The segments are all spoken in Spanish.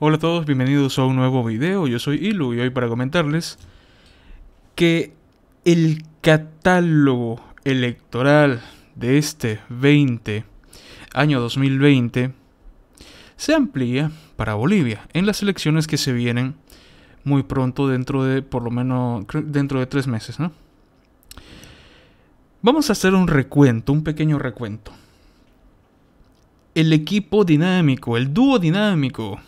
Hola a todos, bienvenidos a un nuevo video, yo soy Ilu y hoy para comentarles que el catálogo electoral de este 20, año 2020, se amplía para Bolivia en las elecciones que se vienen muy pronto dentro de por lo menos dentro de tres meses, ¿no? Vamos a hacer un recuento, un pequeño recuento. El equipo dinámico, el dúo dinámico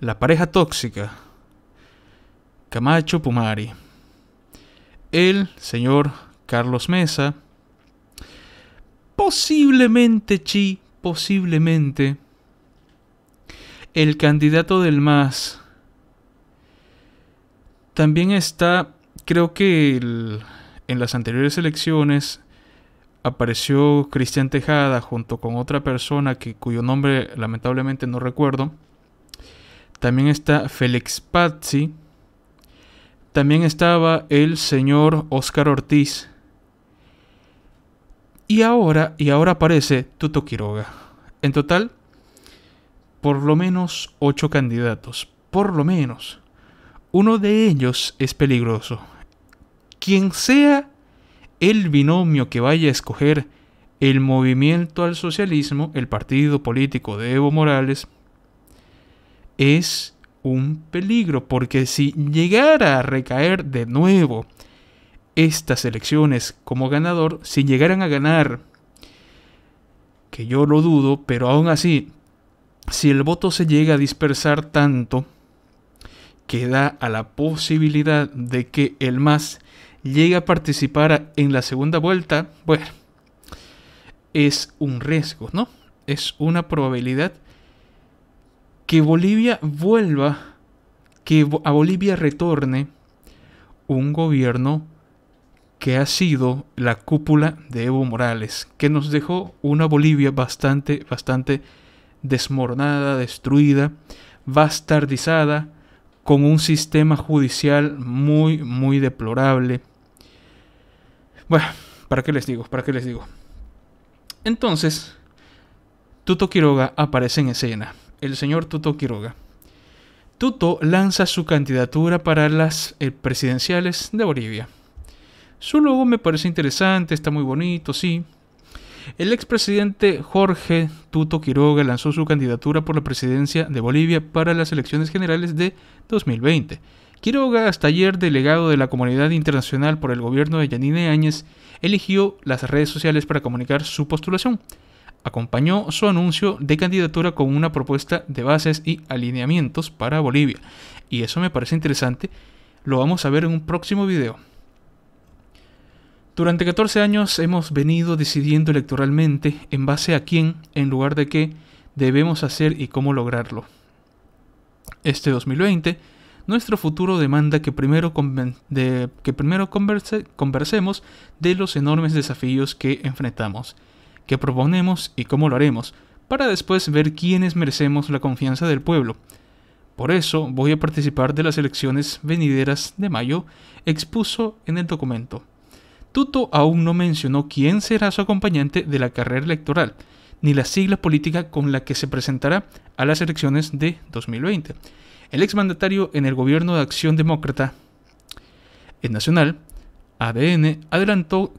la pareja tóxica. Camacho Pumari. El señor Carlos Mesa. Posiblemente Chi, posiblemente. El candidato del MAS. También está, creo que en las anteriores elecciones apareció Cristian Tejada junto con otra persona que, cuyo nombre lamentablemente no recuerdo también está Félix Pazzi. También estaba el señor Oscar Ortiz. Y ahora, y ahora aparece Tuto Quiroga. En total, por lo menos ocho candidatos. Por lo menos. Uno de ellos es peligroso. Quien sea el binomio que vaya a escoger el movimiento al socialismo, el partido político de Evo Morales, es un peligro, porque si llegara a recaer de nuevo estas elecciones como ganador, si llegaran a ganar, que yo lo dudo, pero aún así, si el voto se llega a dispersar tanto, queda a la posibilidad de que el más llegue a participar en la segunda vuelta, bueno, es un riesgo, ¿no? Es una probabilidad que Bolivia vuelva, que a Bolivia retorne un gobierno que ha sido la cúpula de Evo Morales, que nos dejó una Bolivia bastante, bastante desmoronada, destruida, bastardizada, con un sistema judicial muy, muy deplorable. Bueno, ¿para qué les digo? ¿Para qué les digo? Entonces, Tuto Quiroga aparece en escena el señor Tuto Quiroga. Tuto lanza su candidatura para las eh, presidenciales de Bolivia. Su logo me parece interesante, está muy bonito, sí. El expresidente Jorge Tuto Quiroga lanzó su candidatura por la presidencia de Bolivia para las elecciones generales de 2020. Quiroga, hasta ayer delegado de la comunidad internacional por el gobierno de Yanine Áñez, eligió las redes sociales para comunicar su postulación acompañó su anuncio de candidatura con una propuesta de bases y alineamientos para Bolivia. Y eso me parece interesante, lo vamos a ver en un próximo video. Durante 14 años hemos venido decidiendo electoralmente en base a quién, en lugar de qué, debemos hacer y cómo lograrlo. Este 2020, nuestro futuro demanda que primero, que primero conversemos de los enormes desafíos que enfrentamos qué proponemos y cómo lo haremos, para después ver quiénes merecemos la confianza del pueblo. Por eso voy a participar de las elecciones venideras de mayo, expuso en el documento. Tuto aún no mencionó quién será su acompañante de la carrera electoral, ni la sigla política con la que se presentará a las elecciones de 2020. El exmandatario en el gobierno de Acción Demócrata en Nacional, ADN, adelantó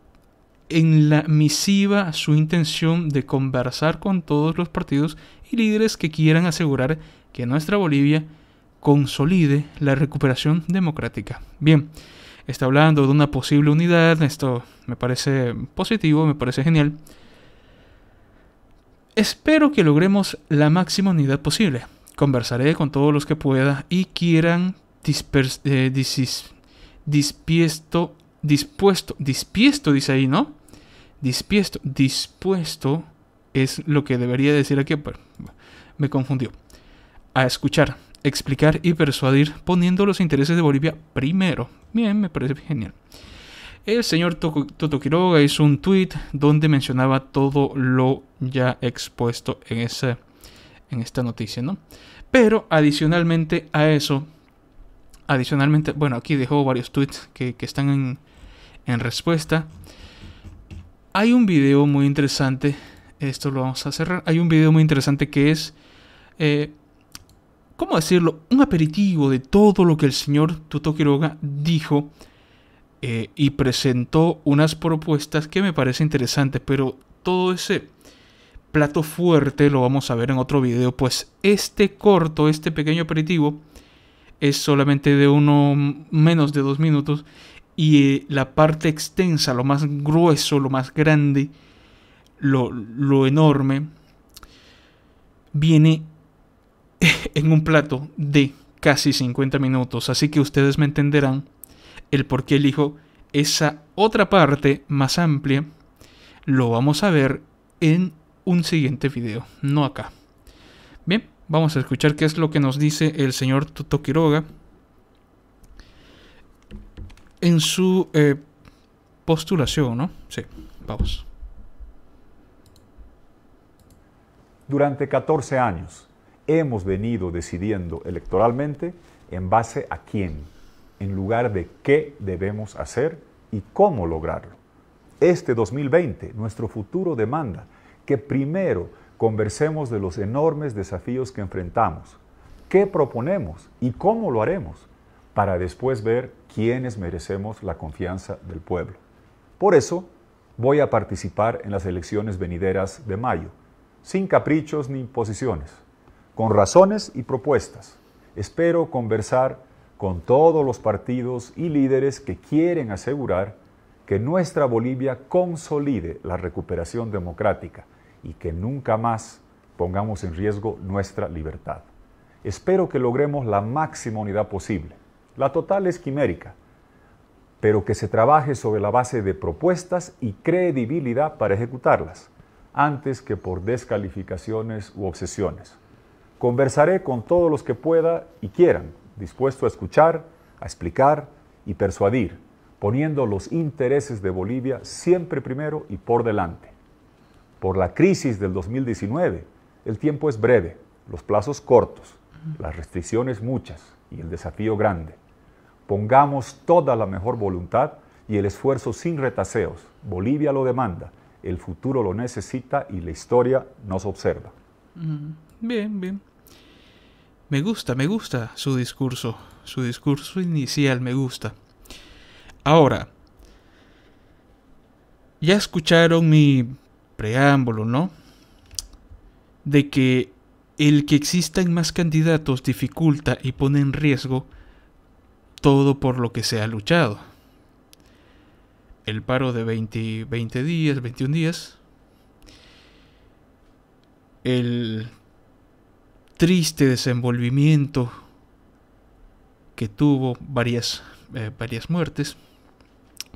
en la misiva su intención de conversar con todos los partidos y líderes que quieran asegurar que nuestra Bolivia consolide la recuperación democrática. Bien, está hablando de una posible unidad, esto me parece positivo, me parece genial. Espero que logremos la máxima unidad posible. Conversaré con todos los que pueda y quieran eh, dispuesto, dispuesto, dispuesto, dice ahí, ¿no? dispuesto, dispuesto es lo que debería decir aquí, me confundió, a escuchar, explicar y persuadir poniendo los intereses de Bolivia primero. Bien, me parece genial. El señor Toto Quiroga hizo un tweet donde mencionaba todo lo ya expuesto en, ese en esta noticia, ¿no? Pero adicionalmente a eso, adicionalmente, bueno, aquí dejó varios tweets que, que están en, en respuesta. Hay un video muy interesante, esto lo vamos a cerrar, hay un video muy interesante que es, eh, ¿cómo decirlo? Un aperitivo de todo lo que el señor Tuto Quiroga dijo eh, y presentó unas propuestas que me parece interesante. pero todo ese plato fuerte lo vamos a ver en otro video, pues este corto, este pequeño aperitivo es solamente de uno menos de dos minutos y eh, la parte extensa, lo más grueso, lo más grande, lo, lo enorme, viene en un plato de casi 50 minutos. Así que ustedes me entenderán el por qué elijo esa otra parte más amplia. Lo vamos a ver en un siguiente video, no acá. Bien, vamos a escuchar qué es lo que nos dice el señor Tuto Quiroga en su eh, postulación, ¿no? Sí, vamos. Durante 14 años hemos venido decidiendo electoralmente en base a quién, en lugar de qué debemos hacer y cómo lograrlo. Este 2020, nuestro futuro demanda que primero conversemos de los enormes desafíos que enfrentamos, qué proponemos y cómo lo haremos, para después ver quiénes merecemos la confianza del pueblo. Por eso, voy a participar en las elecciones venideras de mayo, sin caprichos ni imposiciones, con razones y propuestas. Espero conversar con todos los partidos y líderes que quieren asegurar que nuestra Bolivia consolide la recuperación democrática y que nunca más pongamos en riesgo nuestra libertad. Espero que logremos la máxima unidad posible la total es quimérica, pero que se trabaje sobre la base de propuestas y credibilidad para ejecutarlas, antes que por descalificaciones u obsesiones. Conversaré con todos los que pueda y quieran, dispuesto a escuchar, a explicar y persuadir, poniendo los intereses de Bolivia siempre primero y por delante. Por la crisis del 2019, el tiempo es breve, los plazos cortos, las restricciones muchas y el desafío grande. Pongamos toda la mejor voluntad y el esfuerzo sin retaseos. Bolivia lo demanda, el futuro lo necesita y la historia nos observa. Bien, bien. Me gusta, me gusta su discurso, su discurso inicial me gusta. Ahora, ya escucharon mi preámbulo, ¿no? De que el que existan más candidatos dificulta y pone en riesgo todo por lo que se ha luchado. El paro de 20, días, 21 días. El triste desenvolvimiento que tuvo varias, eh, varias muertes,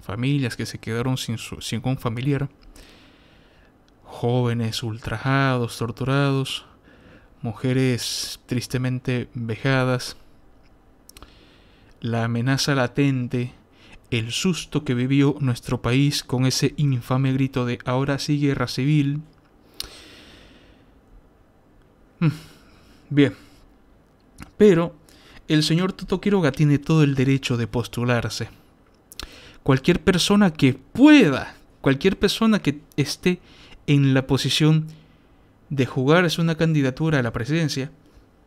familias que se quedaron sin, sin un familiar, jóvenes ultrajados, torturados, mujeres tristemente vejadas, la amenaza latente, el susto que vivió nuestro país con ese infame grito de ahora sí guerra civil. Mm, bien. Pero el señor Toto Quiroga tiene todo el derecho de postularse. Cualquier persona que pueda, cualquier persona que esté en la posición de jugarse una candidatura a la presidencia,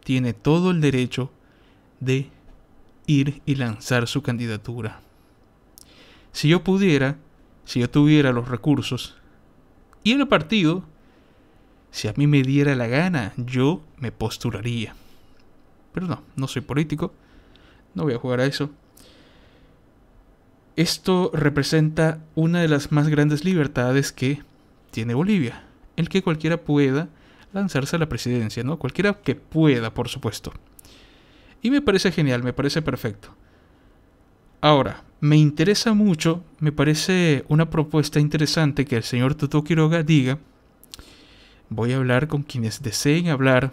tiene todo el derecho de ir y lanzar su candidatura. Si yo pudiera, si yo tuviera los recursos y el partido, si a mí me diera la gana, yo me postularía. Pero no, no soy político, no voy a jugar a eso. Esto representa una de las más grandes libertades que tiene Bolivia, el que cualquiera pueda lanzarse a la presidencia, ¿no? Cualquiera que pueda, por supuesto. Y me parece genial, me parece perfecto. Ahora, me interesa mucho, me parece una propuesta interesante que el señor Toto Quiroga diga, voy a hablar con quienes deseen hablar,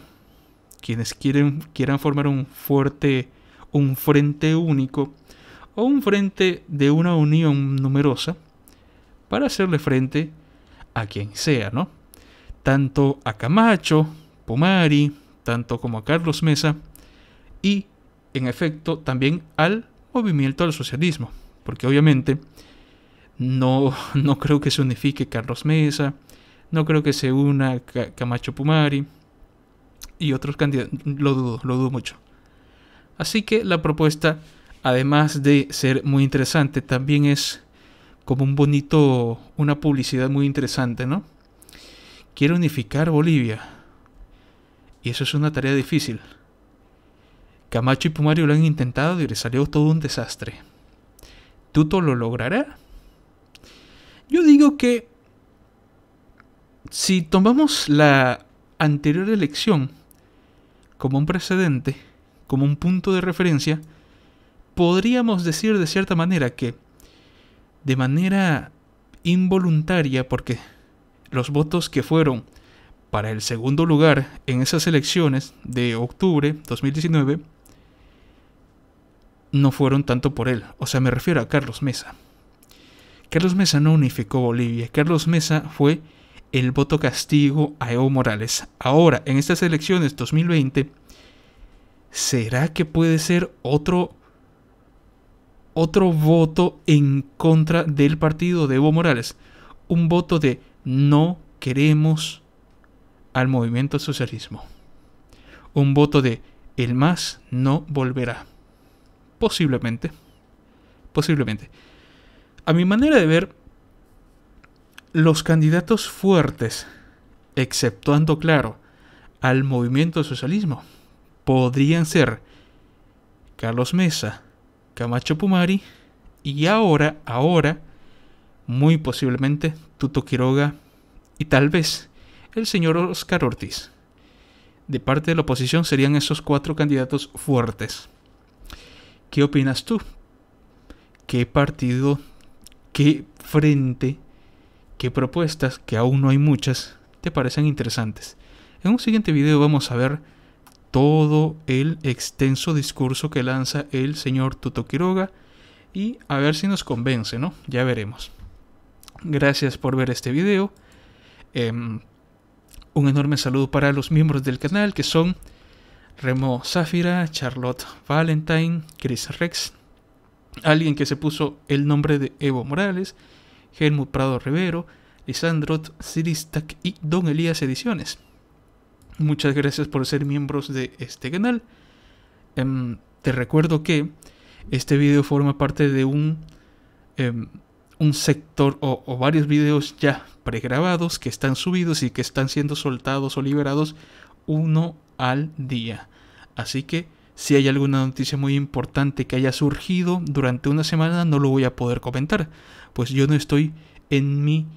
quienes quieren, quieran formar un fuerte, un frente único o un frente de una unión numerosa para hacerle frente a quien sea, ¿no? Tanto a Camacho, Pomari, tanto como a Carlos Mesa, y, en efecto, también al movimiento al socialismo, porque obviamente no, no creo que se unifique Carlos Mesa, no creo que se una Camacho Pumari y otros candidatos, lo dudo, lo dudo mucho. Así que la propuesta, además de ser muy interesante, también es como un bonito, una publicidad muy interesante, ¿no? Quiero unificar Bolivia. Y eso es una tarea difícil. Camacho y Pumario lo han intentado y les salió todo un desastre. ¿Tuto lo logrará? Yo digo que si tomamos la anterior elección como un precedente, como un punto de referencia, podríamos decir de cierta manera que, de manera involuntaria, porque los votos que fueron para el segundo lugar en esas elecciones de octubre de 2019 no fueron tanto por él, o sea, me refiero a Carlos Mesa. Carlos Mesa no unificó Bolivia, Carlos Mesa fue el voto castigo a Evo Morales. Ahora, en estas elecciones 2020, ¿será que puede ser otro otro voto en contra del partido de Evo Morales? Un voto de no queremos al movimiento socialismo. Un voto de el más no volverá. Posiblemente. Posiblemente. A mi manera de ver, los candidatos fuertes, exceptuando, claro, al movimiento socialismo, podrían ser Carlos Mesa, Camacho Pumari y ahora, ahora, muy posiblemente Tuto Quiroga y tal vez el señor Oscar Ortiz. De parte de la oposición serían esos cuatro candidatos fuertes. ¿Qué opinas tú? ¿Qué partido, qué frente, qué propuestas, que aún no hay muchas, te parecen interesantes? En un siguiente video vamos a ver todo el extenso discurso que lanza el señor Tuto Quiroga y a ver si nos convence, ¿no? Ya veremos. Gracias por ver este video. Em, un enorme saludo para los miembros del canal que son Remo Zafira, Charlotte Valentine, Chris Rex, alguien que se puso el nombre de Evo Morales, Helmut Prado Rivero, Lisandro Siristak y Don Elías Ediciones. Muchas gracias por ser miembros de este canal. Em, te recuerdo que este video forma parte de un, em, un sector o, o varios videos ya pregrabados que están subidos y que están siendo soltados o liberados uno al día. Así que si hay alguna noticia muy importante que haya surgido durante una semana, no lo voy a poder comentar, pues yo no estoy en mi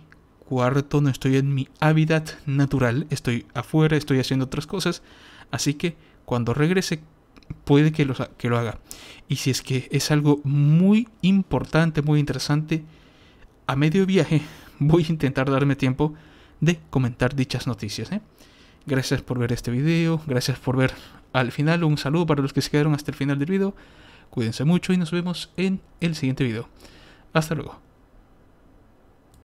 cuarto, no estoy en mi hábitat natural, estoy afuera, estoy haciendo otras cosas, así que cuando regrese puede que lo, haga. Y si es que es algo muy importante, muy interesante, a medio viaje voy a intentar darme tiempo de comentar dichas noticias. ¿eh? Gracias por ver este video, gracias por ver al final, un saludo para los que se quedaron hasta el final del video, cuídense mucho y nos vemos en el siguiente video. Hasta luego.